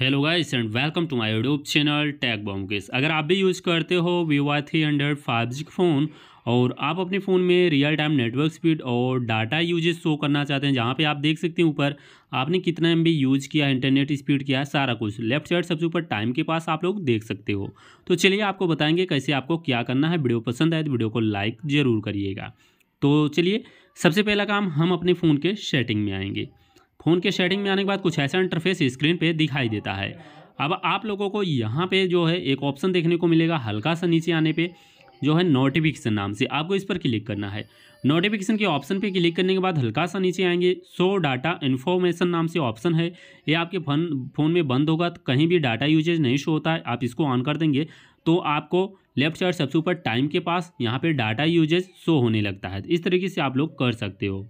hello guys and welcome to my YouTube channel tag बॉम्बकेस अगर आप भी यूज़ करते हो Vivo three hundred five G phone और आप अपने फ़ोन में रियल टाइम नेटवर्क स्पीड और डाटा यूजेस शो करना चाहते हैं जहाँ पे आप देख सकते हैं ऊपर आपने कितना एम यूज़ किया इंटरनेट स्पीड किया सारा कुछ लेफ्ट साइड सबसे ऊपर टाइम के पास आप लोग देख सकते हो तो चलिए आपको बताएंगे कैसे आपको क्या करना है वीडियो पसंद आए तो वीडियो को लाइक ज़रूर करिएगा तो चलिए सबसे पहला काम हम अपने फ़ोन के सेटिंग में आएंगे फ़ोन के सेटिंग में आने के बाद कुछ ऐसा इंटरफेस स्क्रीन पे दिखाई देता है अब आप लोगों को यहाँ पे जो है एक ऑप्शन देखने को मिलेगा हल्का सा नीचे आने पे जो है नोटिफिकेशन नाम से आपको इस पर क्लिक करना है नोटिफिकेशन के ऑप्शन पे क्लिक करने के बाद हल्का सा नीचे आएंगे सो डाटा इन्फॉर्मेशन नाम से ऑप्शन है ये आपके फोन फोन में बंद होगा तो कहीं भी डाटा यूजेज नहीं शो होता है आप इसको ऑन कर देंगे तो आपको लेफ्ट साइड सबसे ऊपर टाइम के पास यहाँ पे डाटा यूजेज शो होने लगता है इस तरीके से आप लोग कर सकते हो